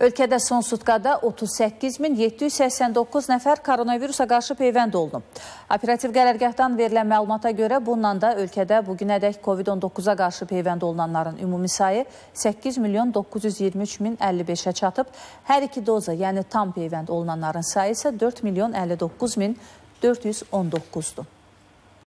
Ölkədə son sutqada 38789 nəfər koronavirusa qarşı peyvənd olunub. Operativ qərərgahdan verilən məlumata görə bununla da ölkədə bugünədək COVID-19-a qarşı peyvənd olunanların ümumi sayı 8 milyon 923 min 55-ə çatıb. Hər iki doza, yəni tam peyvənd olunanların sayı isə 4 milyon 59 min 419-dur.